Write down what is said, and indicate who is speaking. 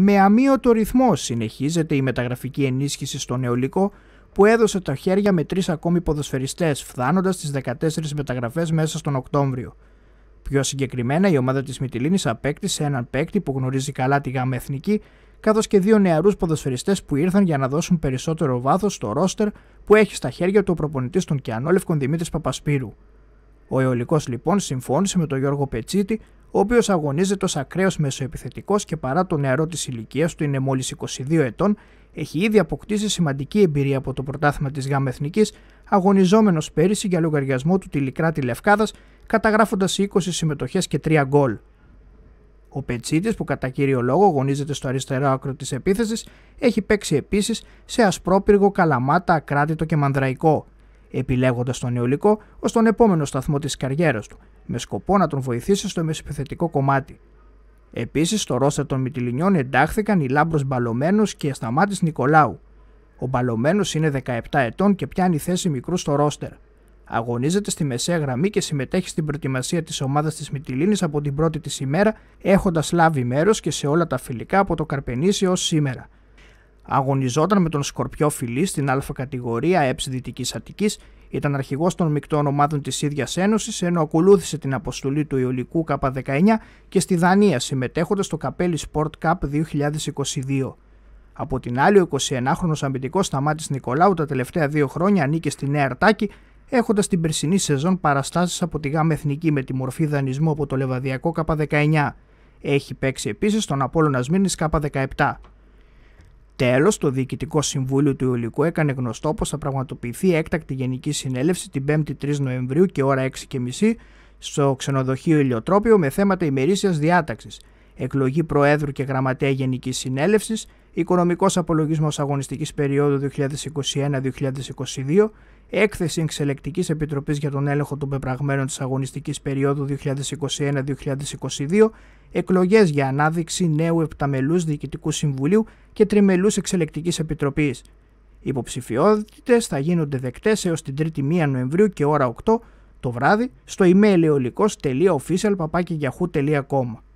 Speaker 1: με αμύωτο ρυθμό συνεχίζεται η μεταγραφική ενίσχυση στο νεολικό που έδωσε τα χέρια με τρεις ακόμη ποδοσφαιριστές φθάνοντας στις 14 μεταγραφές μέσα στον Οκτώβριο. Πιο συγκεκριμένα η ομάδα της Μυτιλίνης απέκτησε έναν παίκτη που γνωρίζει καλά τη γάμα εθνική καθώς και δύο νεαρούς ποδοσφαιριστές που ήρθαν για να δώσουν περισσότερο βάθος στο ρόστερ που έχει στα χέρια του ο προπονητής των Κιανόλευκων Δημήτρης Παπασπύρου. Ο Αιωλικός λοιπόν συμφώνησε με τον Γιώργο Πετσίτη ο οποίος αγωνίζεται ως ακραίος μεσοεπιθετικός και παρά το νεαρό της ηλικίας του είναι μόλις 22 ετών, έχει ήδη αποκτήσει σημαντική εμπειρία από το πρωτάθλημα της ΓΑΜ Εθνικής, αγωνιζόμενος πέρυσι για λογαριασμό του τηλικράτη Λευκάδας, καταγράφοντας 20 συμμετοχές και 3 γκολ. Ο Πετσίτης, που κατά κύριο λόγο αγωνίζεται στο αριστερό άκρο της επίθεσης, έχει παίξει επίσης σε Ασπρόπυργο, Καλαμάτα, Ακράτητο και Μανδραϊκό επιλέγοντας τον Νεολικό ως τον επόμενο σταθμό της καριέρας του, με σκοπό να τον βοηθήσει στο μεσοπιθετικό κομμάτι. Επίσης, στο ρόστερ των Μιτιλινιών εντάχθηκαν οι Λάμπρος Μπαλωμένος και η Σταμάτη Νικολάου. Ο Μπαλωμένος είναι 17 ετών και πιάνει θέση μικρού στο ρόστερ. Αγωνίζεται στη μεσαία γραμμή και συμμετέχει στην προετοιμασία της ομάδας της Μιτιλίνη από την πρώτη της ημέρα, έχοντας λάβει μέρος και σε όλα τα φιλικά από το Καρπενήσι ως σήμερα. Αγωνιζόταν με τον Σκορπιό Φιλή στην Α κατηγορία ΕΠΣ Δυτικής Αττικής, ήταν αρχηγός των μεικτών ομάδων της ίδιας Ένωσης, ενώ ακολούθησε την αποστολή του ιωλικου ΚΑΠΑ K19 και στη Δανία συμμετέχοντας στο Καπέλι Sport Cup 2022. Από την άλλη, ο 21χρονο αμυντικός Σταμάτης Νικολάου τα τελευταία δύο χρόνια ανήκε στη Νέα Αρτάκη, έχοντας την περσινή σεζόν παραστάσεις από τη ΓΑΜ Εθνική με τη μορφή δανεισμού από το λεβαδιακο Καπα K19. Έχει παίξει επίσης τον απολλωνα Σμύρνη K17. Τέλος, το Διοικητικό Συμβούλιο του Ιουλικού έκανε γνωστό πως θα πραγματοποιηθεί έκτακτη Γενική Συνέλευση την 5η 3 Νοεμβρίου και ώρα 6.30 στο ξενοδοχείο Ηλιοτρόπιο με θέματα ημερήσιας διάταξης εκλογή Προέδρου και Γραμματέα Γενικής Συνέλευσης, οικονομικός απολογισμός αγωνιστικής περίοδου 2021-2022, έκθεση εξελεκτικής επιτροπής για τον έλεγχο των πεπραγμένων της αγωνιστικής περίοδου 2021-2022, εκλογές για ανάδειξη νέου επταμελούς διοικητικού συμβουλίου και τριμελούς εξελεκτικής επιτροπής. Οι υποψηφιότητες θα γίνονται δεκτές έως την 3η 1 Νοεμβρίου και ώρα 8 το βράδυ στο email αιωλικός.official.yahoo.com.